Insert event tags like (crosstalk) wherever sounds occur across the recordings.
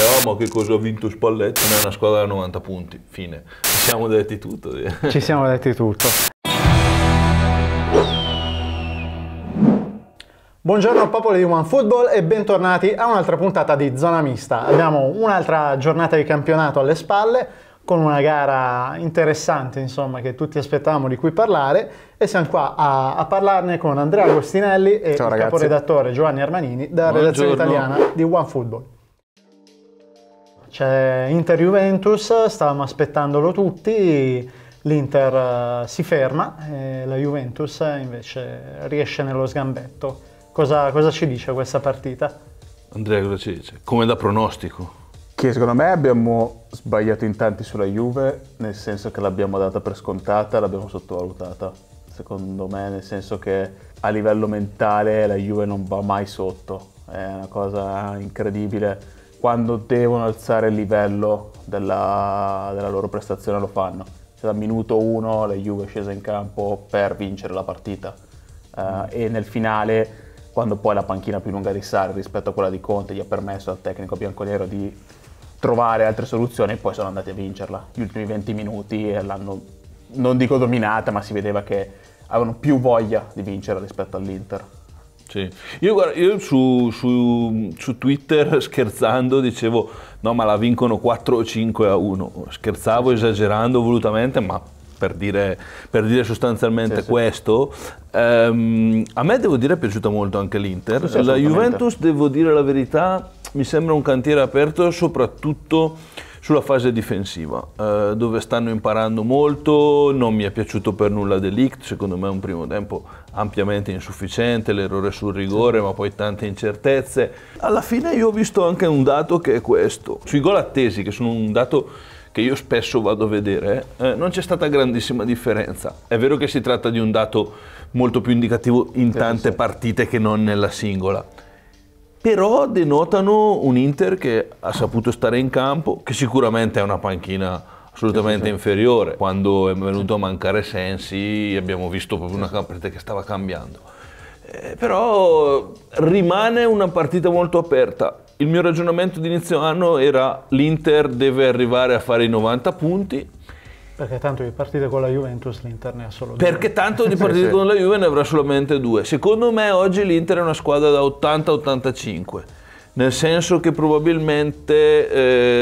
ah ma che cosa ha vinto Spalletti, ma è una squadra da 90 punti, fine. Ci siamo detti tutto. Ci siamo detti tutto. Buongiorno popolo di One Football e bentornati a un'altra puntata di Zona Mista. Abbiamo un'altra giornata di campionato alle spalle con una gara interessante, insomma, che tutti aspettavamo di cui parlare e siamo qua a, a parlarne con Andrea Agostinelli e Ciao, il ragazzi. caporedattore Giovanni Armanini della Buongiorno. redazione italiana di One Football. C'è Inter-Juventus, stavamo aspettandolo tutti, l'Inter eh, si ferma e la Juventus invece riesce nello sgambetto. Cosa, cosa ci dice questa partita? Andrea, cosa ci dice? Come da pronostico? Che secondo me abbiamo sbagliato in tanti sulla Juve, nel senso che l'abbiamo data per scontata, l'abbiamo sottovalutata. Secondo me, nel senso che a livello mentale la Juve non va mai sotto, è una cosa incredibile quando devono alzare il livello della, della loro prestazione lo fanno. Cioè, da minuto 1 la Juve è scesa in campo per vincere la partita uh, mm. e nel finale quando poi la panchina più lunga di Sarri rispetto a quella di Conte gli ha permesso al tecnico bianconero di trovare altre soluzioni e poi sono andati a vincerla. Gli ultimi 20 minuti l'hanno, non dico dominata, ma si vedeva che avevano più voglia di vincere rispetto all'Inter. Sì. Io, guarda, io su, su, su, Twitter (laughs) scherzando dicevo no ma la vincono 4 o 5 a 1, scherzavo esagerando volutamente ma per dire, per dire sostanzialmente sì, questo, sì. Ehm, a me devo dire è piaciuta molto anche l'Inter, la Juventus devo dire la verità mi sembra un cantiere aperto soprattutto sulla fase difensiva, eh, dove stanno imparando molto, non mi è piaciuto per nulla Delict, secondo me è un primo tempo ampiamente insufficiente, l'errore sul rigore, ma poi tante incertezze. Alla fine io ho visto anche un dato che è questo. Sui gol attesi, che sono un dato che io spesso vado a vedere, eh, non c'è stata grandissima differenza. È vero che si tratta di un dato molto più indicativo in tante partite che non nella singola però denotano un Inter che ha saputo stare in campo, che sicuramente è una panchina assolutamente sì, sì. inferiore. Quando è venuto a mancare Sensi abbiamo visto proprio una partita che stava cambiando. Eh, però rimane una partita molto aperta. Il mio ragionamento di inizio anno era l'Inter deve arrivare a fare i 90 punti, perché tanto di partite con la Juventus l'Inter ne ha solo due. Perché tanto di partite sì, con la Juve ne avrà solamente due. Secondo me oggi l'Inter è una squadra da 80-85, nel senso che probabilmente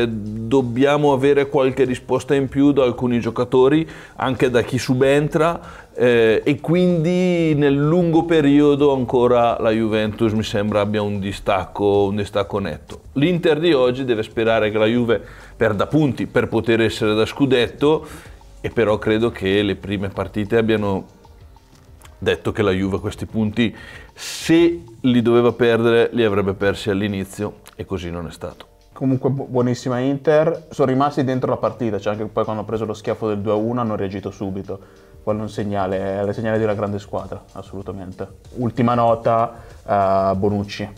eh, dobbiamo avere qualche risposta in più da alcuni giocatori, anche da chi subentra eh, e quindi nel lungo periodo ancora la Juventus mi sembra abbia un distacco, un distacco netto. L'Inter di oggi deve sperare che la Juve perda punti per poter essere da scudetto e però credo che le prime partite abbiano detto che la Juve questi punti se li doveva perdere li avrebbe persi all'inizio e così non è stato. Comunque buonissima Inter, sono rimasti dentro la partita, cioè anche poi quando hanno preso lo schiaffo del 2-1 hanno reagito subito quello è un segnale, è il segnale di una grande squadra, assolutamente. Ultima nota, eh, Bonucci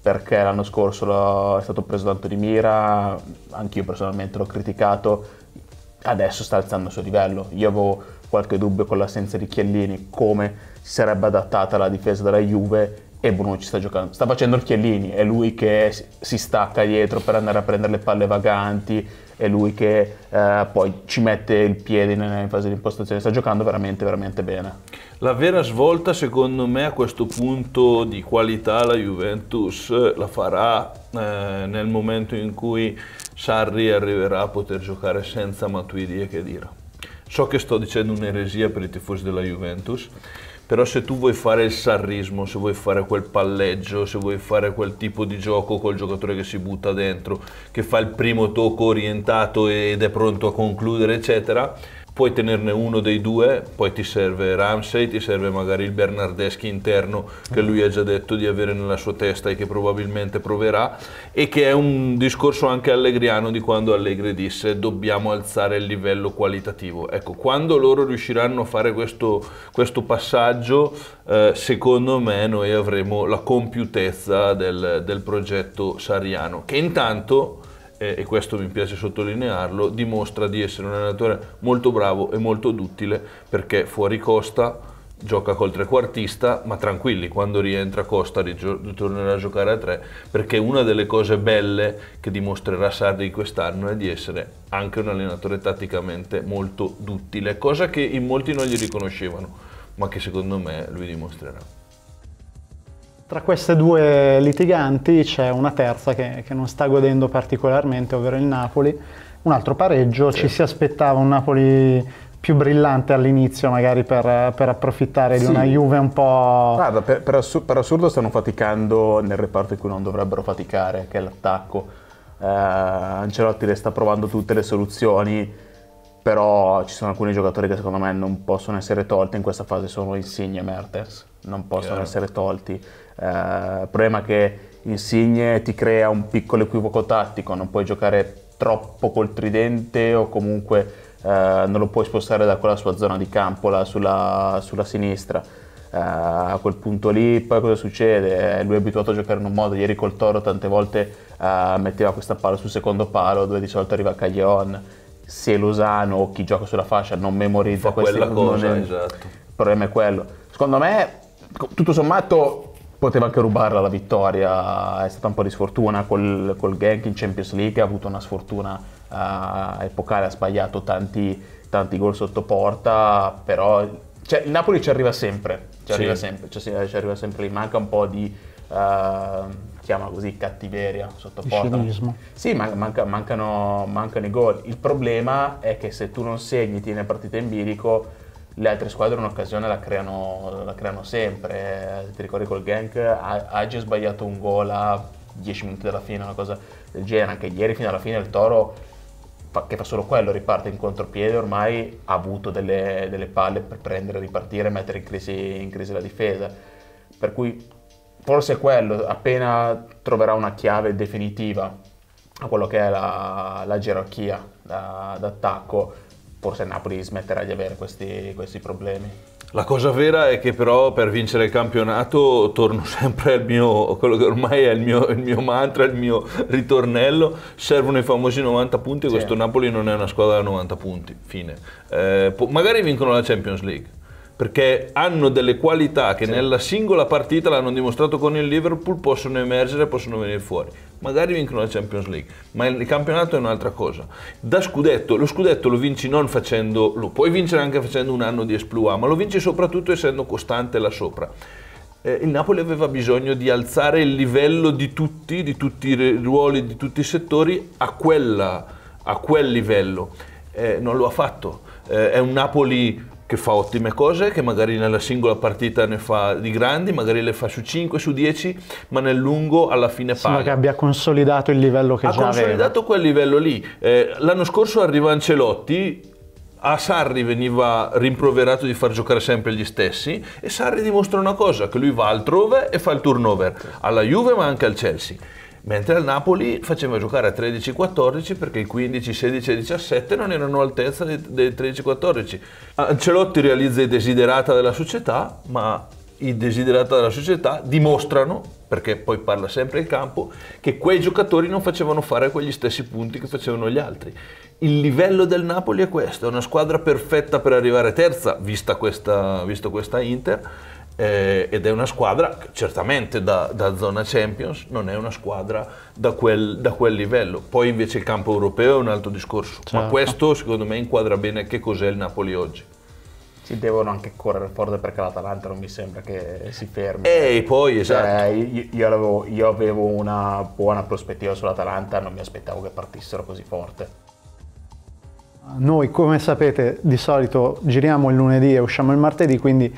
perché l'anno scorso è stato preso tanto di mira, anch'io personalmente l'ho criticato, adesso sta alzando il suo livello. Io avevo qualche dubbio con l'assenza di Chiellini, come si sarebbe adattata la difesa della Juve e Bonucci sta giocando, sta facendo il Chiellini, è lui che si stacca dietro per andare a prendere le palle vaganti, è lui che eh, poi ci mette il piede in, in fase di impostazione, sta giocando veramente veramente bene. La vera svolta secondo me a questo punto di qualità la Juventus eh, la farà eh, nel momento in cui Sarri arriverà a poter giocare senza Matuidi e Chedira. So che sto dicendo un'eresia per i tifosi della Juventus, però se tu vuoi fare il sarrismo, se vuoi fare quel palleggio, se vuoi fare quel tipo di gioco col giocatore che si butta dentro, che fa il primo tocco orientato ed è pronto a concludere, eccetera, puoi tenerne uno dei due, poi ti serve Ramsey, ti serve magari il Bernardeschi interno che lui ha già detto di avere nella sua testa e che probabilmente proverà e che è un discorso anche allegriano di quando Allegri disse dobbiamo alzare il livello qualitativo. Ecco, quando loro riusciranno a fare questo, questo passaggio, eh, secondo me noi avremo la compiutezza del, del progetto sariano, che intanto e questo mi piace sottolinearlo, dimostra di essere un allenatore molto bravo e molto duttile perché fuori Costa gioca col trequartista, ma tranquilli, quando rientra Costa ritornerà a giocare a tre, perché una delle cose belle che dimostrerà Sardi quest'anno è di essere anche un allenatore tatticamente molto duttile, cosa che in molti non gli riconoscevano, ma che secondo me lui dimostrerà. Tra queste due litiganti c'è una terza che, che, non sta godendo particolarmente, ovvero il Napoli. Un altro pareggio, sì. ci si aspettava un Napoli più brillante all'inizio magari per, per approfittare sì. di una Juve un po'... Guarda, ah, per, per, assur- per, assurdo stanno faticando nel reparto in cui non dovrebbero faticare, che è l'attacco. Eh, Ancelotti le sta provando tutte le soluzioni, però ci sono alcuni giocatori che secondo me non possono essere tolti in questa fase, sono Insigne e Mertens, non possono Chiaro. essere tolti. Eh, il eh, problema è che Insigne ti crea un piccolo equivoco tattico, non puoi giocare troppo col tridente o comunque eh, non lo puoi spostare da quella sua zona di campo là, sulla, sulla sinistra. Eh, a quel punto lì poi cosa succede? Eh, lui è abituato a giocare in un modo, ieri col Toro tante volte eh, metteva questa palla sul secondo palo dove di solito arriva Caglion se Losano o chi gioca sulla fascia non memorizza questa queste quella cosa, è... esatto. Il problema è quello. Secondo me, tutto sommato, poteva anche rubarla la vittoria, è stata un po' di sfortuna col, col Genk in Champions League, ha avuto una sfortuna uh, epocale, ha sbagliato tanti, tanti gol sotto porta, però cioè, il Napoli ci arriva sempre, ci sì. arriva sempre, cioè, ci arriva sempre lì, manca un po' di... Uh, chiama così, cattiveria sotto porta. Sì, manca, mancano, mancano i gol. Il problema è che se tu non segni, tieni partita in bilico, le altre squadre un'occasione la creano, la creano sempre. Eh, ti ricordi col Gank? Agi ha sbagliato un gol a 10 minuti dalla fine, una cosa del genere. Anche ieri fino alla fine il Toro che fa solo quello, riparte in contropiede, ormai ha avuto delle, delle palle per prendere, ripartire, mettere in crisi, in crisi, la difesa. Per cui forse è quello, appena troverà una chiave definitiva a quello che è la, la gerarchia da, d'attacco, forse Napoli smetterà di avere questi, questi problemi. La cosa vera è che però per vincere il campionato torno (laughs) sempre al mio, quello che ormai è il mio, il mio mantra, il mio ritornello, servono i famosi 90 punti e sì. questo Napoli non è una squadra da 90 punti, fine. Eh, po- magari vincono la Champions League, perché hanno delle qualità che sì. nella singola partita l'hanno dimostrato con il Liverpool, possono emergere, possono venire fuori. Magari vincono la Champions League, ma il campionato è un'altra cosa. Da scudetto, lo scudetto lo vinci non facendo, lo puoi vincere anche facendo un anno di esplua, ma lo vinci soprattutto essendo costante là sopra. Eh, il Napoli aveva bisogno di alzare il livello di tutti, di tutti i ruoli, di tutti i settori a, quella, a quel livello. Eh, non lo ha fatto. Eh, è un Napoli che fa ottime cose, che magari nella singola partita ne fa di grandi, magari le fa su 5, su 10, ma nel lungo alla fine paga. Sembra che abbia consolidato il livello che ha già aveva. Ha consolidato quel livello lì. Eh, l'anno scorso arriva Ancelotti, a Sarri veniva rimproverato di far giocare sempre gli stessi e Sarri dimostra una cosa, che lui va altrove e fa il turnover, alla Juve ma anche al Chelsea mentre al Napoli faceva giocare a 13-14 perché i 15, 16 17 non erano all'altezza dei 13-14. Ancelotti realizza i desiderata della società, ma i desiderata della società dimostrano, perché poi parla sempre il campo, che quei giocatori non facevano fare quegli stessi punti che facevano gli altri. Il livello del Napoli è questo, è una squadra perfetta per arrivare terza, vista questa, visto questa Inter, eh, ed è una squadra che certamente da, da, zona Champions non è una squadra da quel, da quel, livello. Poi invece il campo europeo è un altro discorso, certo. ma questo secondo me inquadra bene che cos'è il Napoli oggi. Si devono anche correre forte perché l'Atalanta non mi sembra che si fermi. Eh, e poi cioè, esatto. Eh, io, avevo, io avevo una buona prospettiva sull'Atalanta, non mi aspettavo che partissero così forte. Noi, come sapete, di solito giriamo il lunedì e usciamo il martedì, quindi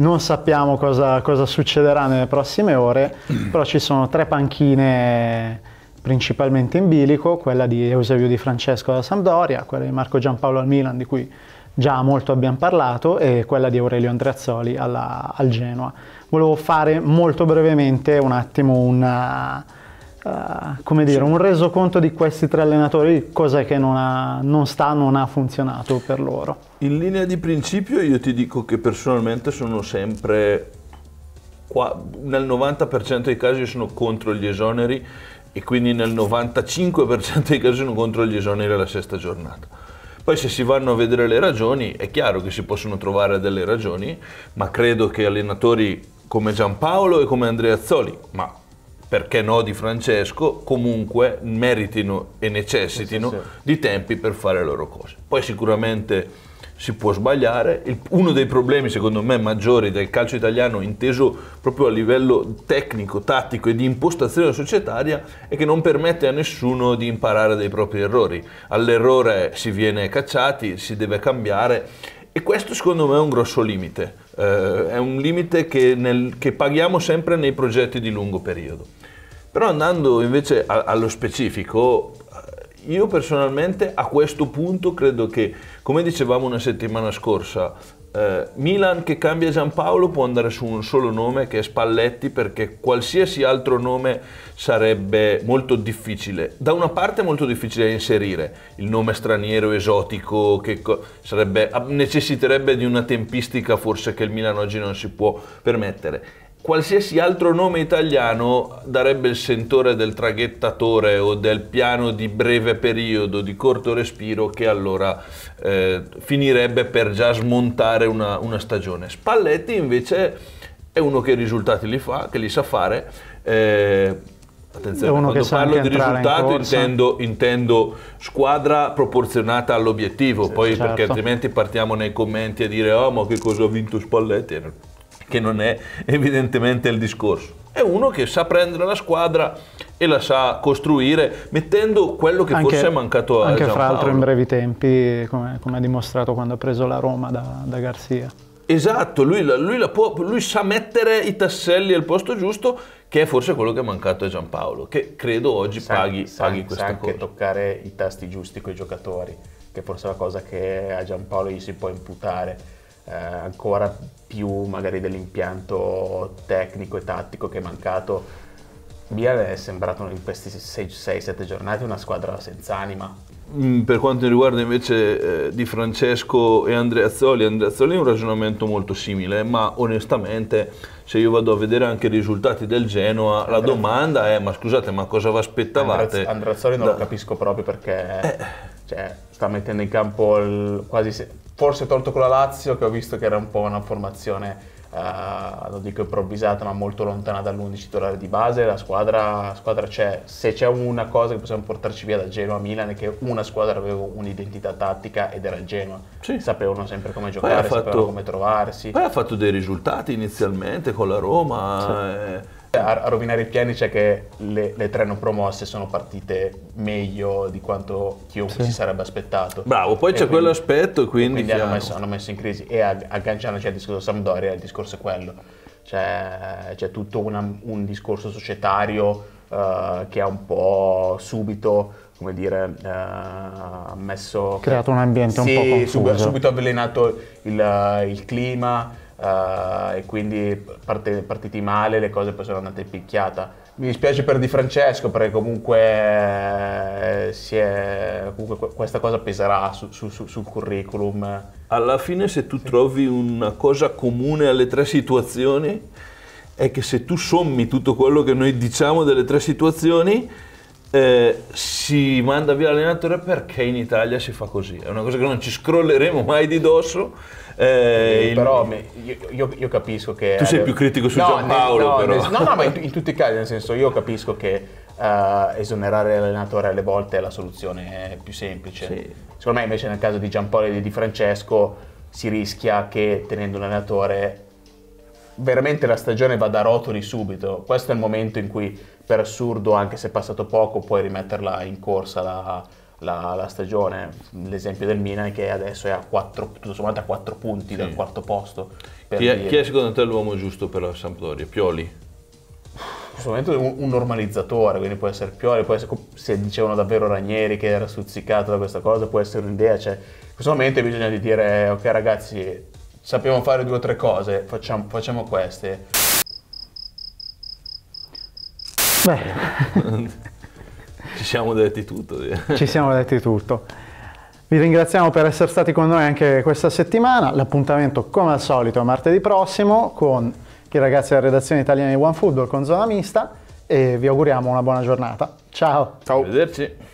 non sappiamo cosa, cosa succederà nelle prossime ore, mm. però ci sono tre panchine principalmente in bilico, quella di Eusebio Di Francesco alla Sampdoria, quella di Marco Giampaolo al Milan, di cui già molto abbiamo parlato, e quella di Aurelio Andreazzoli alla, al Genoa. Volevo fare molto brevemente un attimo una, Uh, come dire, un resoconto di questi tre allenatori, cos'è che non, ha, non, sta, non ha funzionato per loro? In linea di principio io ti dico che personalmente sono sempre, qua, nel 90% dei casi sono contro gli esoneri e quindi nel 95% dei casi sono contro gli esoneri alla sesta giornata. Poi se si vanno a vedere le ragioni, è chiaro che si possono trovare delle ragioni, ma credo che allenatori come Giampaolo e come Andrea Zoli, ma perché no, di Francesco, comunque meritino e necessitino sì, sì, sì. di tempi per fare le loro cose. Poi sicuramente si può sbagliare. Il, uno dei problemi, secondo me, maggiori del calcio italiano, inteso proprio a livello tecnico, tattico e di impostazione societaria, è che non permette a nessuno di imparare dai propri errori. All'errore si viene cacciati, si deve cambiare. E questo secondo me è un grosso limite, eh, è un limite che, nel, che paghiamo sempre nei progetti di lungo periodo. Però andando invece a, allo specifico, eh, io personalmente a questo punto credo che, come dicevamo una settimana scorsa, eh, Milan che cambia Giampaolo può andare su un solo nome che è Spalletti perché qualsiasi altro nome sarebbe molto difficile. Da una parte è molto difficile da inserire il nome straniero, esotico, che sarebbe, necessiterebbe di una tempistica forse che il Milan oggi non si può permettere Qualsiasi altro nome italiano darebbe il sentore del traghettatore o del piano di breve periodo, di corto respiro, che allora eh, finirebbe per già smontare una, una, stagione. Spalletti invece è uno che i risultati li fa, che li sa fare. Eh, Attenzione, quando parlo di risultato in intendo, intendo, squadra proporzionata all'obiettivo, sì, poi certo. perché altrimenti partiamo nei commenti a dire oh ma che cosa ha vinto Spalletti, che non è evidentemente il discorso. È uno che sa prendere la squadra e la sa costruire mettendo quello che anche, forse è mancato a Anche fra l'altro in brevi tempi, come, come, ha dimostrato quando ha preso la Roma da, da Garzia. Esatto, lui, lui, può, lui, sa mettere i tasselli al posto giusto, che è forse quello che è mancato a Giampaolo, che credo oggi sa, paghi, sa, paghi questa sa cosa. anche toccare i tasti giusti con i giocatori, che forse è la cosa che a Giampaolo gli si può imputare eh, ancora più magari dell'impianto tecnico e tattico che è mancato. Biel è sembrato in queste 6-7 giornate una squadra senza anima. Mm, per quanto riguarda invece eh, Di Francesco e Andreazzoli, Andreazzoli è un ragionamento molto simile, ma onestamente se io vado a vedere anche i risultati del Genoa, Andra... la domanda è ma scusate ma cosa vi aspettavate? Andra... Andreazzoli non da... lo capisco proprio perché eh. cioè, sta mettendo in campo il... quasi forse tolto con la Lazio che ho visto che era un po' una formazione Uh, eh, non dico improvvisata ma molto lontana dall'11 titolare di base la squadra, la squadra c'è se c'è una cosa che possiamo portarci via da Genoa a Milan è che una squadra aveva un'identità tattica ed era il Genoa sì. sapevano sempre come giocare, fatto, sapevano come trovarsi poi ha fatto dei risultati inizialmente con la Roma sì. eh, a, a rovinare i piani c'è che le, le, tre non promosse sono partite meglio di quanto chiunque sì. si sarebbe aspettato. Bravo, poi c'è quell'aspetto quindi... Quindi hanno messo, hanno messo, in crisi e agganciandoci al discorso Sampdoria il discorso è quello. C'è, tutto una, un discorso societario uh, che ha un po' subito come dire, uh, messo... Creato un ambiente sì, un po' confuso. Sub, subito avvelenato il, il clima, Uh, e quindi parte, partiti male le cose poi sono andate in picchiata. Mi dispiace per Di Francesco perché comunque, eh, è, comunque questa cosa peserà su, su, su, sul curriculum. Alla fine se tu sì. trovi una cosa comune alle tre situazioni è che se tu sommi tutto quello che noi diciamo delle tre situazioni eh, si manda via l'allenatore perché in Italia si fa così. È una cosa che non ci scrolleremo mai di dosso eh, però il... io, io, io, capisco che... Tu sei più critico su no, Giampaolo nel, no, nel, no, no, ma in, in, tutti i casi, nel senso io capisco che uh, esonerare l'allenatore alle volte è la soluzione più semplice. Sì. Secondo me invece nel caso di Giampaolo e di Francesco si rischia che tenendo un allenatore veramente la stagione vada a rotoli subito. Questo è il momento in cui per assurdo, anche se è passato poco, puoi rimetterla in corsa la la, la stagione, l'esempio del Milan che adesso è a 4, tutto sommato a 4 punti sì. dal quarto posto. Chi è, chi, è, secondo te l'uomo giusto per la Sampdoria? Pioli? In questo momento un, un normalizzatore, quindi può essere Pioli, può essere, se dicevano davvero Ranieri che era stuzzicato da questa cosa, può essere un'idea, cioè in questo momento bisogna di dire ok ragazzi sappiamo fare due o tre cose, facciamo, facciamo queste. Beh. (laughs) Ci siamo detti tutto. Ci siamo detti tutto. Vi ringraziamo per essere stati con noi anche questa settimana. L'appuntamento, come al solito, è martedì prossimo con i ragazzi della redazione italiana di OneFootball con Zona Mista e vi auguriamo una buona giornata. Ciao. Ciao. Arrivederci.